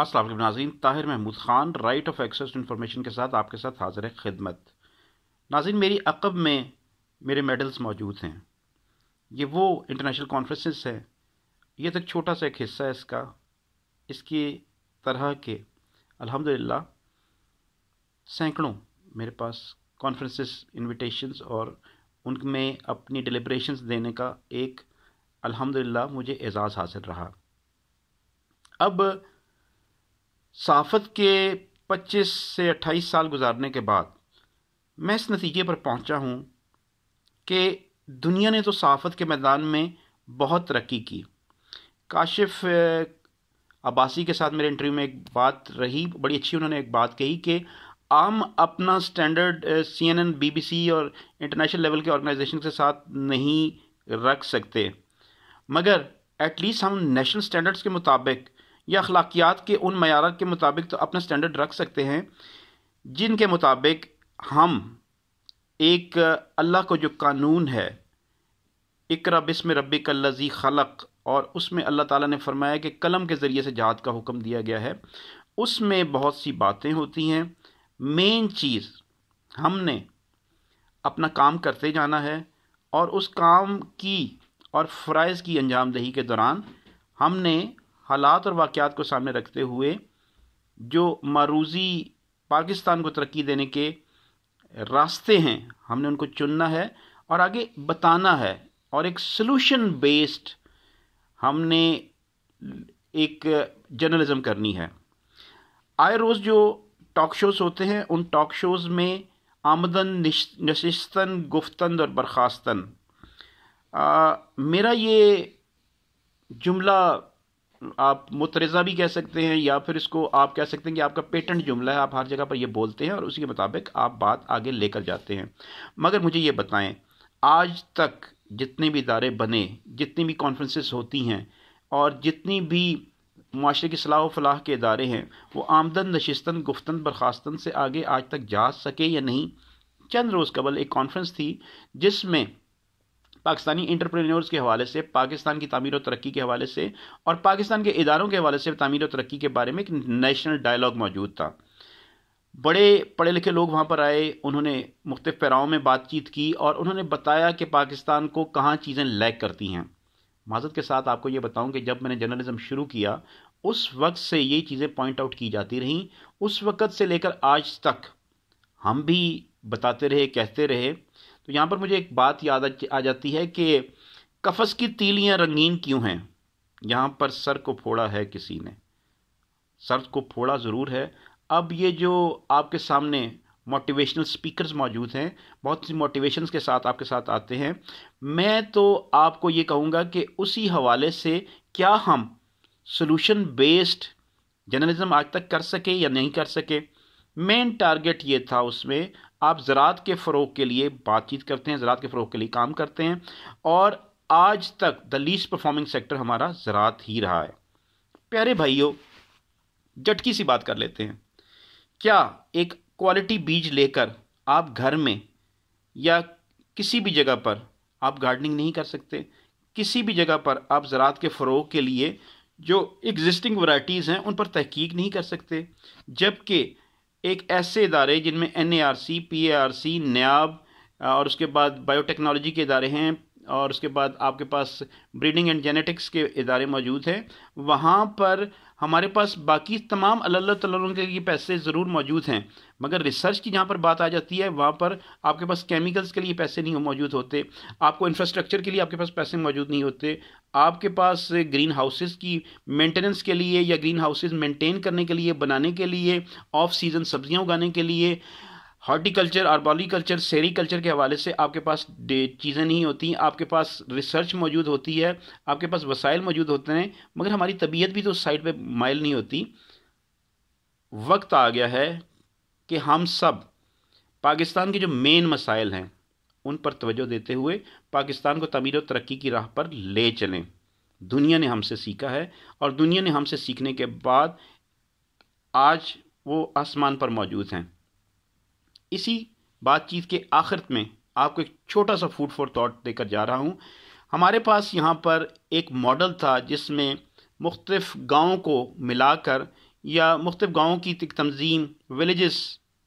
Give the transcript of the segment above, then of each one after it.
अस्सलाम Najeen Tahir Mahmood Khan right of access to information के साथ आपके साथ हाजिर खिदमत नाजीन मेरी अकब में मेरे मेडल्स मौजूद हैं ये वो इंटरनेशनल कॉन्फ्रेंसेस हैं ये तक तो छोटा सा एक हिस्सा है इसका इसकी तरह के अल्हम्दुलिल्लाह सैकड़ों मेरे पास कॉन्फ्रेंसेस इनविटेशंस और उनमें अपनी डिलिब्रेशन देने का एक अलहमदिल्ला मुझे एज़ाज़ हासिल रहा अब साफत के 25 से 28 साल गुजारने के बाद मैं इस नतीजे पर पहुंचा हूं कि दुनिया ने तो सहाफ़त के मैदान में बहुत तरक्की की काशिफ अब्बासी के साथ मेरे इंटरव्यू में एक बात रही बड़ी अच्छी उन्होंने एक बात कही कि आम अपना standard C N N B C और इंटरनेशनल लेवल के ऑर्गेनाइजेशन के साथ नहीं रख सकते मगर एटलीस्ट हम नेशनल स्टैंडर्ड्स के मुताबिक या अखलाकियात के उन मैार के मुताबिक तो अपना स्टैंडर्ड रख सकते हैं जिनके मुताबिक हम एक अल्लाह को जो कानून है इकरा बिस्म रब कल्लजी खलक और उसमें अल्लाह ताला ने फरमाया कि कलम के ज़रिए से जहाद का हुक्म दिया गया है उसमें बहुत सी बातें होती हैं मेन चीज़ हमने अपना काम करते जाना है और उस काम की और फ़रज़ की अंजामदही के दौरान हमने हालात और वाक़ात को सामने रखते हुए जो मारूजी पाकिस्तान को तरक्की देने के रास्ते हैं हमने उनको चुनना है और आगे बताना है और एक सोलूशन बेस्ड हमने एक जर्नलिज़म करनी है आए रोज़ जो टॉक शोज़ होते हैं उन टॉक शोज़ में आमदन नशिस्तन गुफ्तन और बर्खास्तन मेरा ये जुमला आप मुतरज़ा भी कह सकते हैं या फिर इसको आप कह सकते हैं कि आपका पेटेंट जुमला है आप हर जगह पर यह बोलते हैं और उसी के मुताबिक आप बात आगे लेकर जाते हैं मगर मुझे ये बताएं आज तक जितने भी इदारे बने जितनी भी कॉन्फ्रेंसेस होती हैं और जितनी भी माशरे की सलाह व फलाह के इदारे हैं वो आमदन नशस्तन गुफ्तन बर्खास्तन से आगे आज तक जा सके या नहीं चंद रोज़ कबल एक कॉन्फ्रेंस थी जिसमें पाकिस्तानी इंटरप्रेन्योर्स के हवाले से पाकिस्तान की तमीर और तरक्की के हवाले से और पाकिस्तान के इदारों के हवाले से तमीर और तरक्की के बारे में एक नेशनल डायलॉग मौजूद था बड़े पढ़े लिखे लोग वहाँ पर आए उन्होंने मुख्त पैराओं में बातचीत की और उन्होंने बताया कि पाकिस्तान को कहाँ चीज़ें लैग करती हैं माजत के साथ आपको ये बताऊँ कि जब मैंने जर्नलिज़म शुरू किया उस वक्त से ये चीज़ें पॉइंट आउट की जाती रहीं उस वक्त से लेकर आज तक हम भी बताते रहे कहते रहे तो यहाँ पर मुझे एक बात याद आ जाती है कि कफस की तीलियाँ रंगीन क्यों हैं यहाँ पर सर को फोड़ा है किसी ने सर को फोड़ा ज़रूर है अब ये जो आपके सामने मोटिवेशनल स्पीकर्स मौजूद हैं बहुत सी मोटिवेशंस के साथ आपके साथ आते हैं मैं तो आपको ये कहूँगा कि उसी हवाले से क्या हम सोल्यूशन बेस्ड जर्नलिज़म आज तक कर सके या नहीं कर सके मेन टारगेट ये था उसमें आप ज़रात के फ़रोग के लिए बातचीत करते हैं ज़रात के फ़रोग के लिए काम करते हैं और आज तक द लीस्ट परफॉर्मिंग सेक्टर हमारा ज़रात ही रहा है प्यारे भाइयों झटकी सी बात कर लेते हैं क्या एक क्वालिटी बीज लेकर आप घर में या किसी भी जगह पर आप गार्डनिंग नहीं कर सकते किसी भी जगह पर आप ज़रात के फ़रोग के लिए जो एग्जिस्टिंग वैराइटीज़ हैं उन पर तहकीक नहीं कर सकते जबकि एक ऐसे इदारे जिनमें N A R C P A R C नयाब और उसके बाद बायोटेक्नोलॉजी के इदारे हैं और उसके बाद आपके पास ब्रीडिंग एंड जेनेटिक्स के इदारे मौजूद हैं वहाँ पर हमारे पास बाकी तमाम अल्लाह तलों के पैसे ज़रूर मौजूद हैं मगर रिसर्च की जहाँ पर बात आ जाती है वहाँ पर आपके पास केमिकल्स के लिए पैसे नहीं मौजूद होते आपको इंफ्रास्ट्रक्चर के लिए आपके पास पैसे मौजूद नहीं होते आपके पास ग्रीन हाउसेस की मेंटेनेंस के लिए या ग्रीन हाउसेस मेंटेन करने के लिए बनाने के लिए ऑफ सीज़न सब्ज़ियाँ उगाने के लिए हॉर्टिकल्चर आर्बॉलीकल्चर सेरीकल्चर के हवाले से आपके पास चीज़ें नहीं होती आपके पास रिसर्च मौजूद होती है आपके पास वसाइल मौजूद होते हैं मगर हमारी तबीयत भी तो उस साइड पर मायल नहीं होती वक्त आ गया है कि हम सब पाकिस्तान के जो मेन मसाइल हैं उन पर तवज्जो देते हुए पाकिस्तान को तमीर और तरक्की की राह पर ले चलें दुनिया ने हमसे सीखा है और दुनिया ने हमसे सीखने के बाद आज वो आसमान पर मौजूद हैं इसी बातचीत के आखिरत में आपको एक छोटा सा फूड फॉर थाट देकर जा रहा हूँ हमारे पास यहाँ पर एक मॉडल था जिसमें मुख्तफ गाँव को मिलाकर या मुख्तु गाँव की तंजीम विलेज़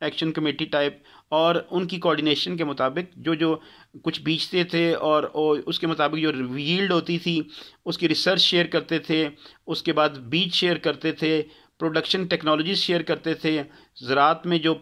एक्शन कमेटी टाइप और उनकी कोऑर्डिनेशन के मुताबिक जो जो कुछ बीजते थे और उसके मुताबिक जो रिवील्ड होती थी उसकी रिसर्च शेयर करते थे उसके बाद बीज शेयर करते थे प्रोडक्शन टेक्नोलॉजी शेयर करते थे ज़रात में जो